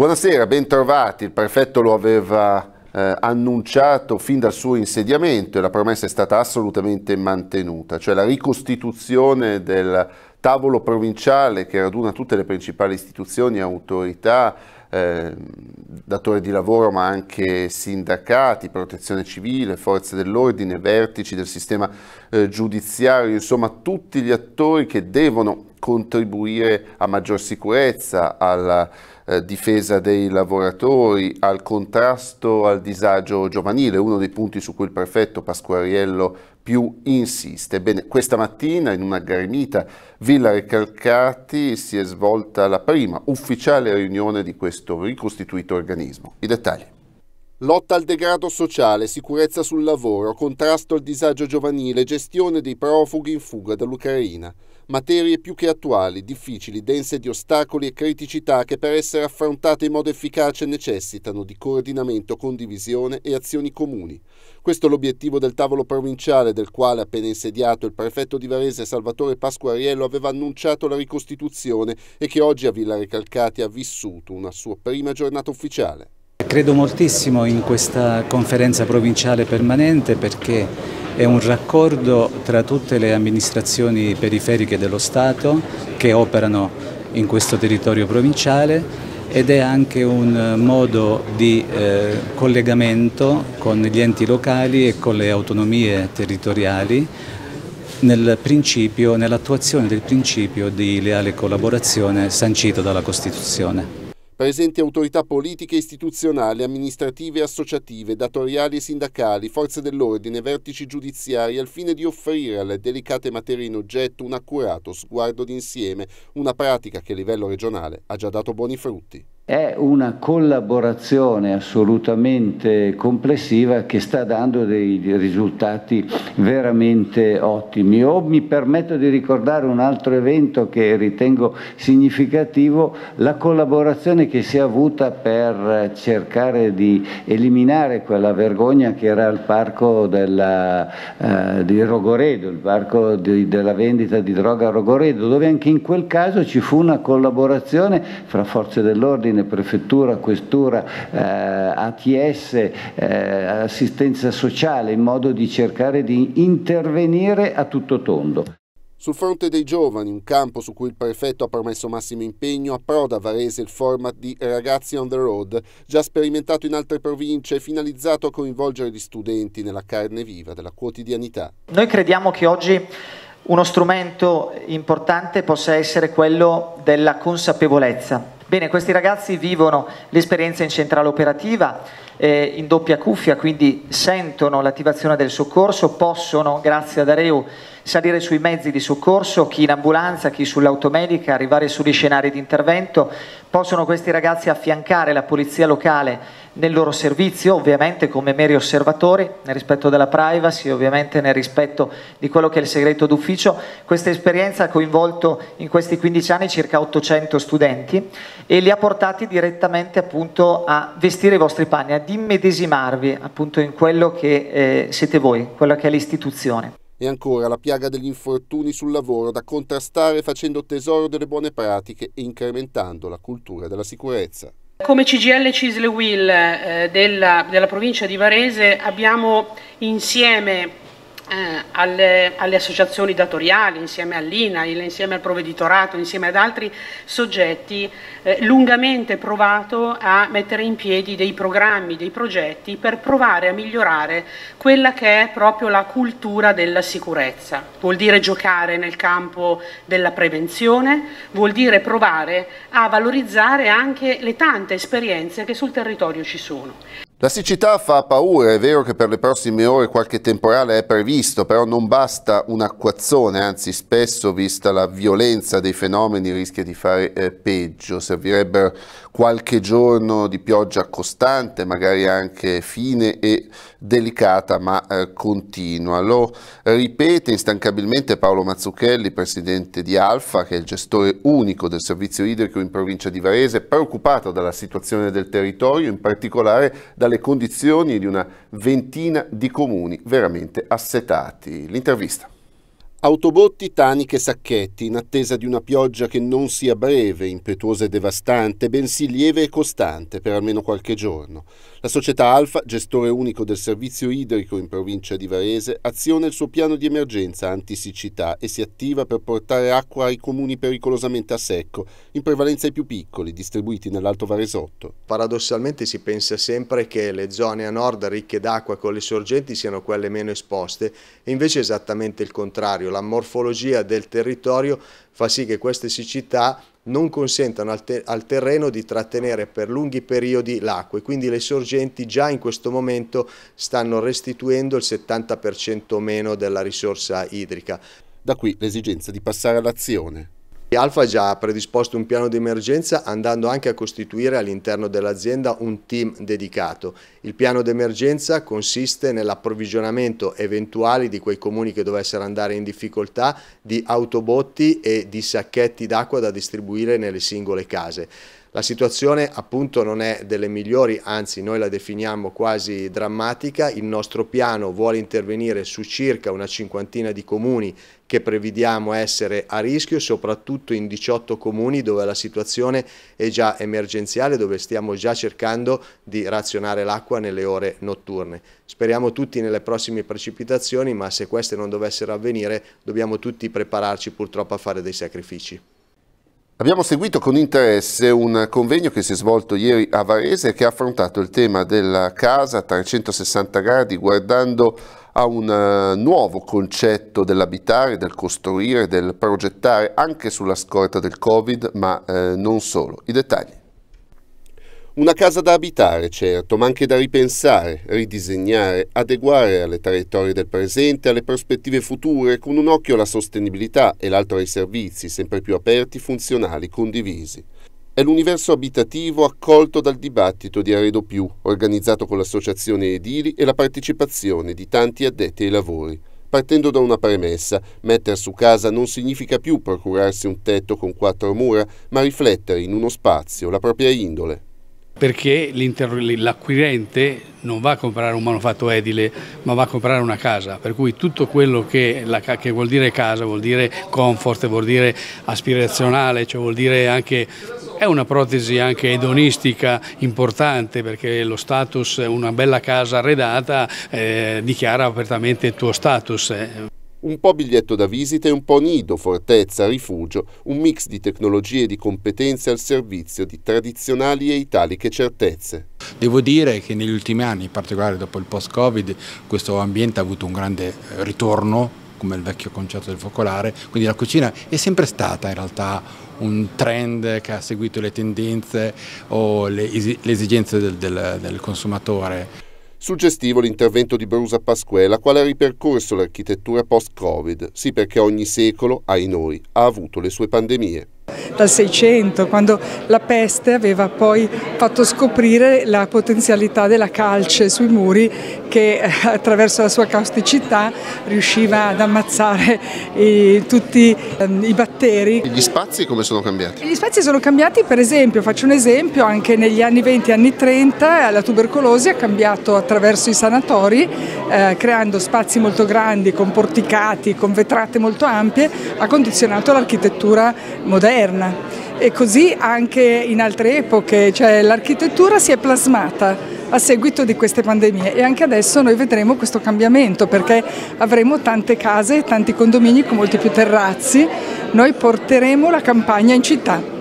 Buonasera, bentrovati. Il prefetto lo aveva eh, annunciato fin dal suo insediamento e la promessa è stata assolutamente mantenuta, cioè la ricostituzione del tavolo provinciale che raduna tutte le principali istituzioni e autorità eh, datori di lavoro, ma anche sindacati, protezione civile, forze dell'ordine, vertici del sistema eh, giudiziario, insomma tutti gli attori che devono contribuire a maggior sicurezza, alla eh, difesa dei lavoratori, al contrasto al disagio giovanile, uno dei punti su cui il prefetto Pasquariello più insiste. Bene, questa mattina in una granita Villa Recalcati si è svolta la prima ufficiale riunione di questo ricostituito organismo. I dettagli. Lotta al degrado sociale, sicurezza sul lavoro, contrasto al disagio giovanile, gestione dei profughi in fuga dall'Ucraina. Materie più che attuali, difficili, dense di ostacoli e criticità che per essere affrontate in modo efficace necessitano di coordinamento, condivisione e azioni comuni. Questo è l'obiettivo del tavolo provinciale del quale appena insediato il prefetto di Varese Salvatore Pasquariello aveva annunciato la ricostituzione e che oggi a Villa Recalcati ha vissuto una sua prima giornata ufficiale. Credo moltissimo in questa conferenza provinciale permanente perché è un raccordo tra tutte le amministrazioni periferiche dello Stato che operano in questo territorio provinciale ed è anche un eh, modo di eh, collegamento con gli enti locali e con le autonomie territoriali nel nell'attuazione del principio di leale collaborazione sancito dalla Costituzione presenti autorità politiche, istituzionali, amministrative, e associative, datoriali e sindacali, forze dell'ordine, vertici giudiziari, al fine di offrire alle delicate materie in oggetto un accurato sguardo d'insieme, una pratica che a livello regionale ha già dato buoni frutti è una collaborazione assolutamente complessiva che sta dando dei risultati veramente ottimi. O mi permetto di ricordare un altro evento che ritengo significativo, la collaborazione che si è avuta per cercare di eliminare quella vergogna che era il parco della, eh, di Rogoredo, il parco di, della vendita di droga a Rogoredo, dove anche in quel caso ci fu una collaborazione fra forze dell'ordine ordine, prefettura, questura, eh, ATS, eh, assistenza sociale, in modo di cercare di intervenire a tutto tondo. Sul fronte dei giovani, un campo su cui il prefetto ha promesso massimo impegno, approda a Varese il format di Ragazzi on the Road, già sperimentato in altre province e finalizzato a coinvolgere gli studenti nella carne viva della quotidianità. Noi crediamo che oggi uno strumento importante possa essere quello della consapevolezza Bene, questi ragazzi vivono l'esperienza in centrale operativa, eh, in doppia cuffia, quindi sentono l'attivazione del soccorso, possono, grazie ad Areu, salire sui mezzi di soccorso, chi in ambulanza, chi sull'automedica, arrivare sugli scenari di intervento. Possono questi ragazzi affiancare la polizia locale nel loro servizio, ovviamente come meri osservatori, nel rispetto della privacy, ovviamente nel rispetto di quello che è il segreto d'ufficio. Questa esperienza ha coinvolto in questi 15 anni circa 800 studenti e li ha portati direttamente appunto a vestire i vostri panni, ad immedesimarvi appunto in quello che eh, siete voi, quella che è l'istituzione. E ancora la piaga degli infortuni sul lavoro da contrastare facendo tesoro delle buone pratiche e incrementando la cultura della sicurezza. Come CGL Cisle Will eh, della, della provincia di Varese abbiamo insieme eh, alle, alle, associazioni datoriali, insieme all'INAIL, insieme al provveditorato, insieme ad altri soggetti, eh, lungamente provato a mettere in piedi dei programmi, dei progetti per provare a migliorare quella che è proprio la cultura della sicurezza. Vuol dire giocare nel campo della prevenzione, vuol dire provare a valorizzare anche le tante esperienze che sul territorio ci sono. La siccità fa paura, è vero che per le prossime ore qualche temporale è previsto, però non basta un acquazzone, anzi spesso, vista la violenza dei fenomeni, rischia di fare eh, peggio. Servirebbero qualche giorno di pioggia costante, magari anche fine e delicata ma eh, continua. Lo ripete instancabilmente Paolo Mazzucchelli, presidente di Alfa, che è il gestore unico del servizio idrico in provincia di Varese, preoccupato dalla situazione del territorio, in particolare dalle condizioni di una ventina di comuni veramente assetati. L'intervista. Autobotti, taniche e sacchetti, in attesa di una pioggia che non sia breve, impetuosa e devastante, bensì lieve e costante per almeno qualche giorno. La società Alfa, gestore unico del servizio idrico in provincia di Varese, aziona il suo piano di emergenza antisiccità e si attiva per portare acqua ai comuni pericolosamente a secco, in prevalenza ai più piccoli, distribuiti nell'Alto Varesotto. Paradossalmente si pensa sempre che le zone a nord ricche d'acqua con le sorgenti siano quelle meno esposte, e invece è esattamente il contrario territorio, la morfologia del territorio fa sì che queste siccità non consentano al, te al, terreno di trattenere per lunghi periodi l'acqua e quindi le sorgenti già in questo momento stanno restituendo il 70% meno della risorsa idrica. Da qui l'esigenza di passare all'azione. Alfa ha già predisposto un piano di emergenza andando anche a costituire all'interno dell'azienda un team dedicato. Il piano d'emergenza consiste nell'approvvigionamento eventuali di quei comuni che dovessero andare in difficoltà di autobotti e di sacchetti d'acqua da distribuire nelle singole case. La situazione appunto non è delle migliori, anzi noi la definiamo quasi drammatica, il nostro piano vuole intervenire su circa una cinquantina di comuni che prevediamo essere a rischio, soprattutto in 18 comuni dove la situazione è già emergenziale, dove stiamo già cercando di razionare l'acqua nelle ore notturne. Speriamo tutti nelle prossime precipitazioni, ma se queste non dovessero avvenire dobbiamo tutti prepararci purtroppo a fare dei sacrifici. Abbiamo seguito con interesse un convegno che si è svolto ieri a Varese e che ha affrontato il tema della casa a 360 gradi guardando a un eh, nuovo concetto dell'abitare, del costruire, del progettare anche sulla scorta del Covid, ma eh, non solo. I dettagli. Una casa da abitare, certo, ma anche da ripensare, ridisegnare, adeguare alle traiettorie del presente, alle prospettive future, con un occhio alla sostenibilità e l'altro ai servizi, sempre più aperti, funzionali, condivisi. È l'universo abitativo accolto dal dibattito di Arredo Più, organizzato con l'associazione Edili e la partecipazione di tanti addetti ai lavori partendo da una premessa. mettere su casa non significa più procurarsi un tetto con quattro mura, ma riflettere in uno spazio la propria indole, perché l'acquirente non va a comprare un manufatto edile ma va a comprare una casa, per cui tutto quello che, la, che vuol dire casa, vuol dire comfort, vuol dire aspirazionale, cioè vuol dire anche è una protesi anche edonistica importante perché lo status, una bella casa arredata eh, dichiara apertamente il tuo status. Eh un po' biglietto da visita e un po' nido, fortezza, rifugio, un mix di tecnologie e di competenze al servizio di tradizionali e italiche certezze. Devo dire che negli ultimi anni, in particolare dopo il post-Covid, questo ambiente ha avuto un grande eh, ritorno come il vecchio concerto del focolare, quindi la cucina è sempre stata in realtà un trend che ha seguito le tendenze o le, esigenze del, del, del consumatore. Suggestivo l'intervento di Brusa Pasquella, quale ha ripercorso l'architettura post-Covid, sì perché ogni secolo, ai noi, ha avuto le sue pandemie dal 600, quando la peste aveva poi fatto scoprire la potenzialità della calce sui muri che eh, attraverso la sua causticità riusciva ad ammazzare i, tutti ehm, i batteri. gli spazi come sono cambiati? gli spazi sono cambiati per esempio, faccio un esempio, anche negli anni 20 e anni 30 la tubercolosi ha cambiato attraverso i sanatori eh, creando spazi molto grandi, con porticati, con vetrate molto ampie, ha condizionato l'architettura moderna moderna e così anche in altre epoche, cioè l'architettura si è plasmata a seguito di queste pandemie e anche adesso noi vedremo questo cambiamento perché avremo tante case, tanti condomini con molti più terrazzi, noi porteremo la campagna in città.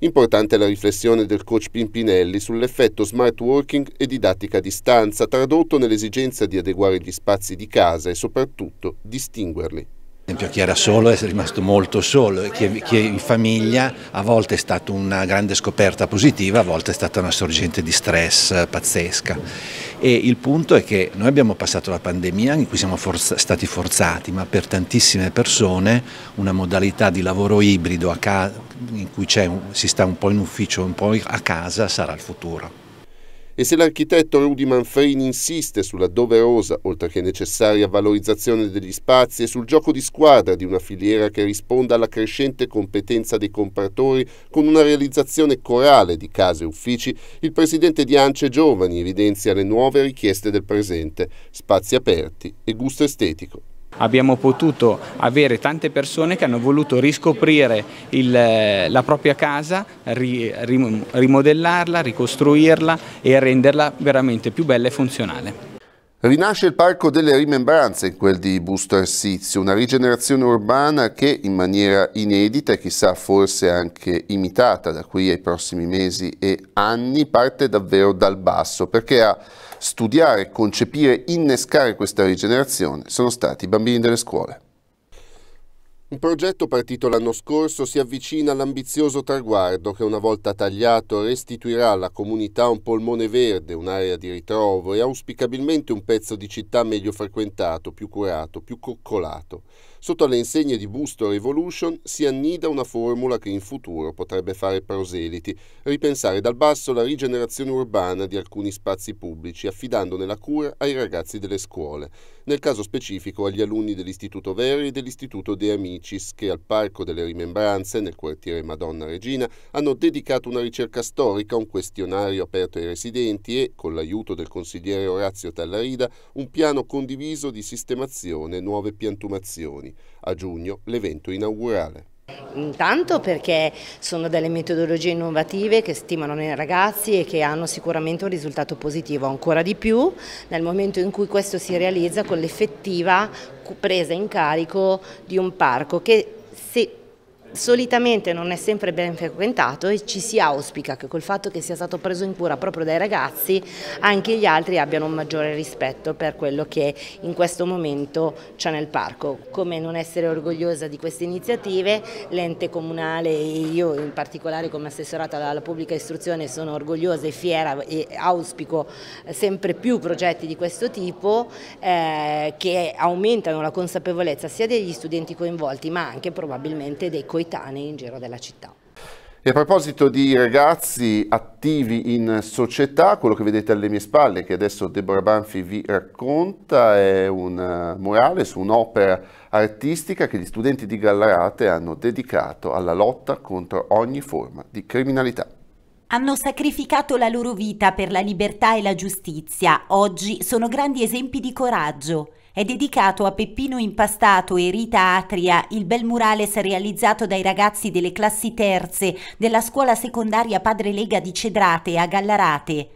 Importante la riflessione del coach Pimpinelli sull'effetto smart working e didattica a distanza tradotto nell'esigenza di adeguare gli spazi di casa e soprattutto distinguerli esempio chi era solo è rimasto molto solo, e chi, è in famiglia a volte è stata una grande scoperta positiva, a volte è stata una sorgente di stress eh, pazzesca. E il punto è che noi abbiamo passato la pandemia in cui siamo forza, stati forzati, ma per tantissime persone una modalità di lavoro ibrido casa, in cui si sta un po' in ufficio, e un po' a casa sarà il futuro. E se l'architetto Rudy Manfrini insiste sulla doverosa, oltre che necessaria, valorizzazione degli spazi e sul gioco di squadra di una filiera che risponda alla crescente competenza dei compratori con una realizzazione corale di case e uffici, il presidente di Ance Giovani evidenzia le nuove richieste del presente, spazi aperti e gusto estetico. Abbiamo potuto avere tante persone che hanno voluto riscoprire il, eh, la propria casa, ri, rim, rimodellarla, ricostruirla e renderla veramente più bella e funzionale. Rinasce il Parco delle Rimembranze in quel di Busto Arsizio, una rigenerazione urbana che in maniera inedita e chissà forse anche imitata da qui ai prossimi mesi e anni parte davvero dal basso perché ha studiare, concepire, innescare questa rigenerazione sono stati i bambini delle scuole. Un progetto partito l'anno scorso si avvicina all'ambizioso traguardo che una volta tagliato restituirà alla comunità un polmone verde, un'area di ritrovo e auspicabilmente un pezzo di città meglio frequentato, più curato, più coccolato. Sotto le insegne di Busto Revolution si annida una formula che in futuro potrebbe fare proseliti, ripensare dal basso la rigenerazione urbana di alcuni spazi pubblici, affidandone la cura ai ragazzi delle scuole, nel caso specifico agli alunni dell'Istituto Verri e dell'Istituto De Amicis, che al Parco delle Rimembranze, nel quartiere Madonna Regina, hanno dedicato una ricerca storica, un questionario aperto ai residenti e, con l'aiuto del consigliere Orazio Tallarida, un piano condiviso di sistemazione e nuove piantumazioni. A giugno l'evento inaugurale. Intanto perché sono delle metodologie innovative che stimano nei ragazzi e che hanno sicuramente un risultato positivo, ancora di più nel momento in cui questo si realizza con l'effettiva presa in carico di un parco che se solitamente non è sempre ben frequentato e ci si auspica che col fatto che sia stato preso in cura proprio dai ragazzi anche gli altri abbiano un maggiore rispetto per quello che in questo momento c'è nel parco. Come non essere orgogliosa di queste iniziative, l'ente comunale e io in particolare come assessorata alla pubblica istruzione sono orgogliosa e fiera e auspico sempre più progetti di questo tipo eh, che aumentano la consapevolezza sia degli studenti coinvolti ma anche probabilmente dei coinvolti coetanei in giro della città. E a proposito di ragazzi attivi in società, quello che vedete alle mie spalle, che adesso Deborah Banfi vi racconta, è un eh, murale su un'opera artistica che gli studenti di Gallarate hanno dedicato alla lotta contro ogni forma di criminalità. Hanno sacrificato la loro vita per la libertà e la giustizia. Oggi sono grandi esempi di coraggio è dedicato a Peppino Impastato e Rita Atria, il bel murales realizzato dai ragazzi delle classi terze della scuola secondaria Padre Lega di Cedrate a Gallarate.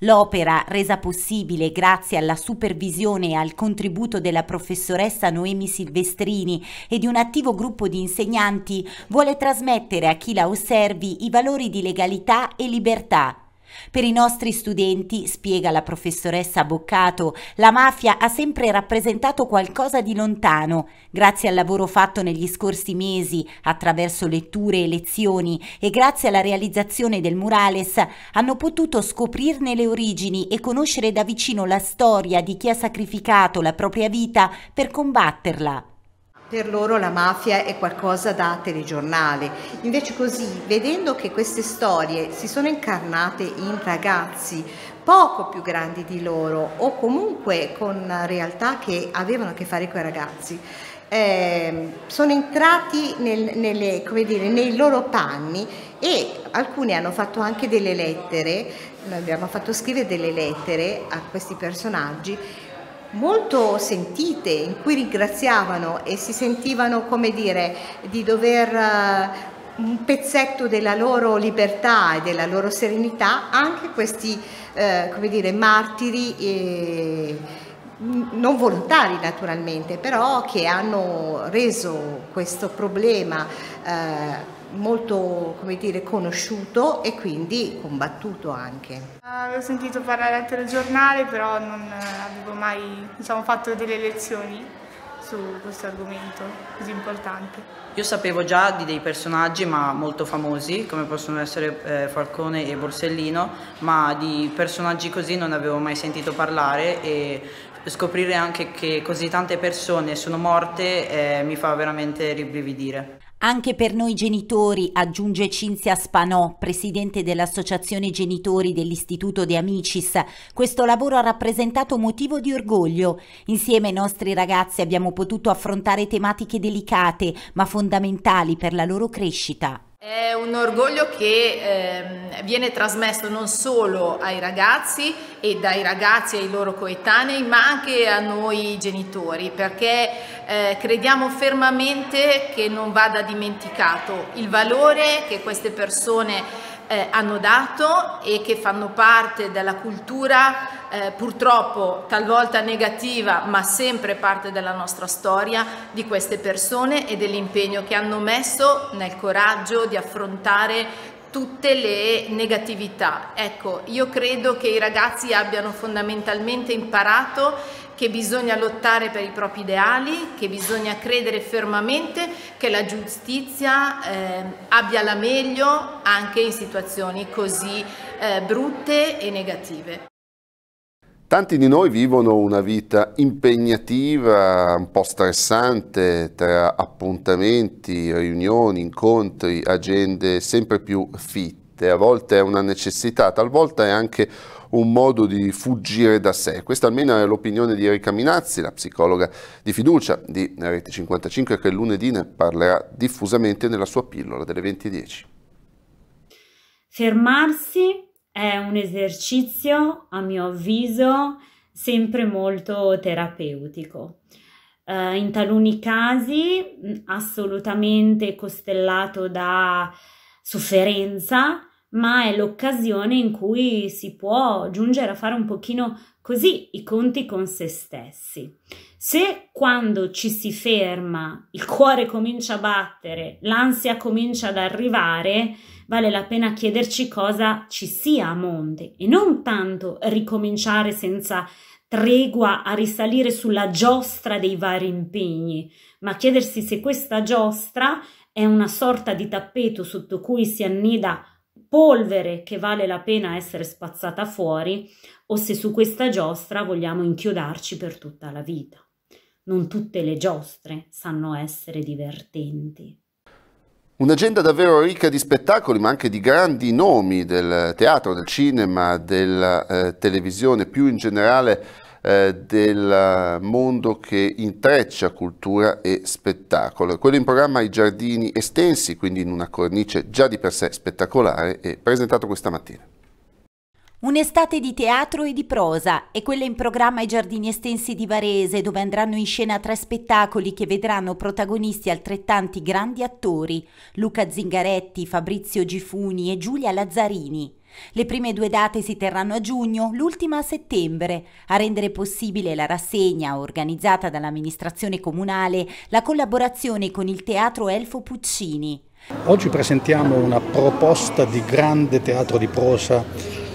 L'opera, resa possibile grazie alla supervisione e al contributo della professoressa Noemi Silvestrini e di un attivo gruppo di insegnanti, vuole trasmettere a chi la osservi i valori di legalità e libertà per i nostri studenti, spiega la professoressa Boccato, la mafia ha sempre rappresentato qualcosa di lontano, grazie al lavoro fatto negli scorsi mesi attraverso letture e lezioni e grazie alla realizzazione del murales hanno potuto scoprirne le origini e conoscere da vicino la storia di chi ha sacrificato la propria vita per combatterla per loro la mafia è qualcosa da telegiornale. Invece così, vedendo che queste storie si sono incarnate in ragazzi poco più grandi di loro o comunque con realtà che avevano a che fare con i ragazzi, eh, sono entrati nel, nelle, dire, nei loro panni e alcuni hanno fatto anche delle lettere, noi abbiamo fatto scrivere delle lettere a questi personaggi molto sentite in cui ringraziavano e si sentivano come dire di dover uh, un pezzetto della loro libertà e della loro serenità anche questi uh, come dire martiri e, non volontari naturalmente però che hanno reso questo problema uh, molto dire, conosciuto e quindi combattuto anche. Avevo eh, sentito parlare al telegiornale però non eh, avevo mai diciamo, fatto delle lezioni su questo argomento così importante. Io sapevo già di dei personaggi ma molto famosi come possono essere eh, Falcone e Borsellino ma di personaggi così non avevo mai sentito parlare e scoprire anche che così tante persone sono morte eh, mi fa veramente ribrividire. Anche per noi genitori, aggiunge Cinzia Spanò, presidente dell'Associazione Genitori dell'Istituto De Amicis, questo lavoro ha rappresentato motivo di orgoglio. Insieme ai nostri ragazzi abbiamo potuto affrontare tematiche delicate, ma fondamentali per la loro crescita. È un orgoglio che eh, viene trasmesso non solo ai ragazzi e dai ragazzi ai loro coetanei, ma anche a noi genitori, perché eh, crediamo fermamente che non vada dimenticato il valore che queste persone eh, hanno dato e che fanno parte della cultura eh, purtroppo talvolta negativa ma sempre parte della nostra storia di queste persone e dell'impegno che hanno messo nel coraggio di affrontare tutte le negatività. Ecco, io credo che i ragazzi abbiano fondamentalmente imparato che bisogna lottare per i propri ideali, che bisogna credere fermamente che la giustizia eh, abbia la meglio anche in situazioni così eh, brutte e negative. Tanti di noi vivono una vita impegnativa, un po' stressante, tra appuntamenti, riunioni, incontri, agende sempre più fitte. A volte è una necessità, talvolta è anche un un modo di fuggire da sé. Questa almeno è l'opinione di Erika Minazzi, la psicologa di fiducia di Rete 55, che lunedì ne parlerà diffusamente nella sua pillola delle 20.10. Fermarsi è un esercizio, a mio avviso, sempre molto terapeutico. Uh, in taluni casi assolutamente costellato da sofferenza, ma è l'occasione in cui si può giungere a fare un pochino così i conti con se stessi. Se quando ci si ferma il cuore comincia a battere, l'ansia comincia ad arrivare, vale la pena chiederci cosa ci sia a monte e non tanto ricominciare senza tregua a risalire sulla giostra dei vari impegni, ma chiedersi se questa giostra è una sorta di tappeto sotto cui si annida polvere che vale la pena essere spazzata fuori o se su questa giostra vogliamo inchiodarci per tutta la vita. Non tutte le giostre sanno essere divertenti. Un'agenda davvero ricca di spettacoli, ma anche di grandi nomi del teatro, del cinema, della eh, televisione, più in generale eh, del mondo che intreccia cultura e spettacolo. Quello in programma ai giardini estensi, quindi in una cornice già di per sé spettacolare, è presentato questa mattina. Un'estate di teatro e di prosa è quella in programma ai Giardini Estensi di Varese dove andranno in scena tre spettacoli che vedranno protagonisti altrettanti grandi attori Luca Zingaretti, Fabrizio Gifuni e Giulia Lazzarini. Le prime due date si terranno a giugno, l'ultima a settembre, a rendere possibile la rassegna organizzata dall'amministrazione comunale, la collaborazione con il teatro Elfo Puccini. Oggi presentiamo una proposta di grande teatro di prosa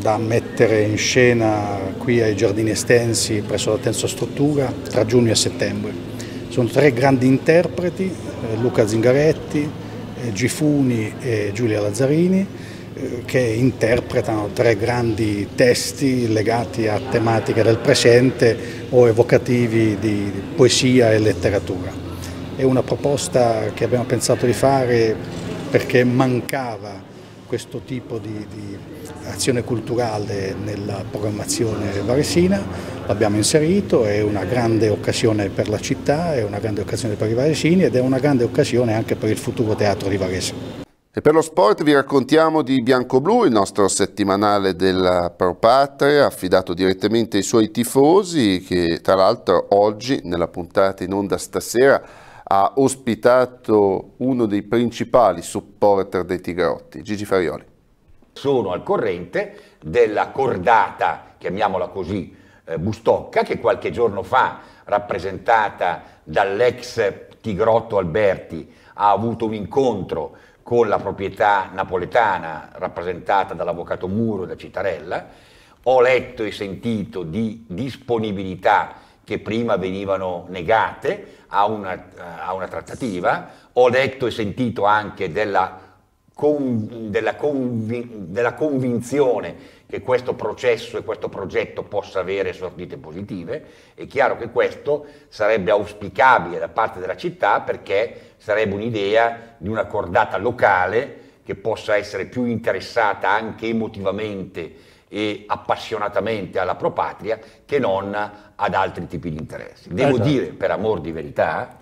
da mettere in scena qui ai Giardini Estensi presso la Tenso Struttura tra giugno e settembre. Sono tre grandi interpreti, eh, Luca Zingaretti, eh, Gifuni e Giulia Lazzarini, eh, che interpretano tre grandi testi legati a tematiche del presente o evocativi di poesia e letteratura. È una proposta che abbiamo pensato di fare perché mancava questo tipo di, di azione culturale nella programmazione varesina, l'abbiamo inserito, è una grande occasione per la città, è una grande occasione per i varesini ed è una grande occasione anche per il futuro teatro di Varese. E per lo sport vi raccontiamo di Biancoblu, il nostro settimanale della Pro Patria, affidato direttamente ai suoi tifosi, che tra l'altro oggi, nella puntata in onda stasera, ha ospitato uno dei principali supporter dei Tigrotti, Gigi Farioli. Sono al corrente della cordata, chiamiamola così, eh, Bustocca, che qualche giorno fa, rappresentata dall'ex Tigrotto Alberti, ha avuto un incontro con la proprietà napoletana rappresentata dall'avvocato Muro e da Citarella, ho letto e sentito di disponibilità che prima venivano negate a una, a una trattativa, ho letto e sentito anche della, con, della, convi, della convinzione che questo processo e questo progetto possa avere sortite positive, è chiaro che questo sarebbe auspicabile da parte della città perché sarebbe un'idea di una cordata locale che possa essere più interessata anche emotivamente e appassionatamente alla propatria che non ad altri tipi di interessi. Devo esatto. dire, per amor di verità,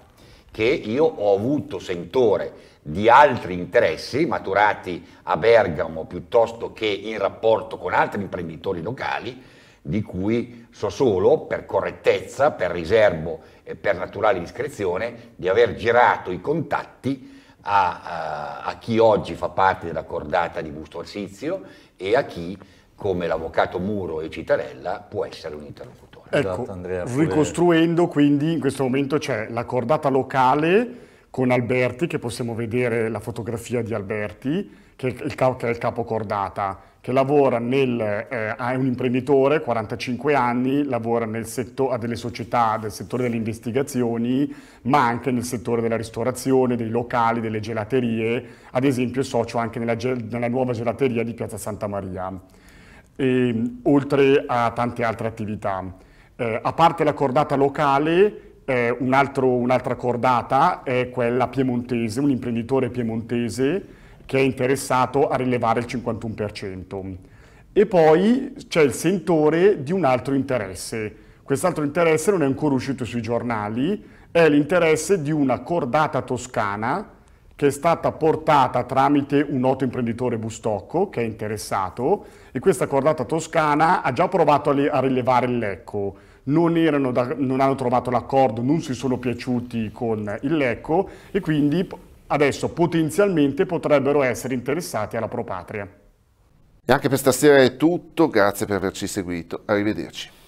che io ho avuto sentore di altri interessi maturati a Bergamo piuttosto che in rapporto con altri imprenditori locali, di cui so solo, per correttezza, per riservo e per naturale discrezione, di aver girato i contatti a, a, eh, a chi oggi fa parte della cordata di Busto Arsizio e a chi come l'avvocato Muro e Citarella, può essere un interlocutore. Ecco, esatto, Andrea, ricostruendo quindi in questo momento c'è la cordata locale con Alberti, che possiamo vedere la fotografia di Alberti, che è il, che è il capo cordata, che lavora nel, eh, è un imprenditore, 45 anni, lavora nel setto, a delle società del settore delle investigazioni, ma anche nel settore della ristorazione, dei locali, delle gelaterie, ad esempio socio anche nella, nella nuova gelateria di Piazza Santa Maria e, ehm, oltre a tante altre attività. Eh, a parte la cordata locale, eh, un'altra cordata è quella piemontese, un imprenditore piemontese che è interessato a rilevare il 51%. E poi c'è il sentore di un altro interesse. Quest'altro interesse non è ancora uscito sui giornali, è l'interesse di una cordata toscana che è stata portata tramite un noto imprenditore bustocco che è interessato e questa cordata toscana ha già provato a, rilevare il lecco. Non, da, non hanno trovato l'accordo, non si sono piaciuti con il lecco e quindi adesso potenzialmente potrebbero essere interessati alla propatria. E anche per stasera è tutto, grazie per averci seguito, arrivederci.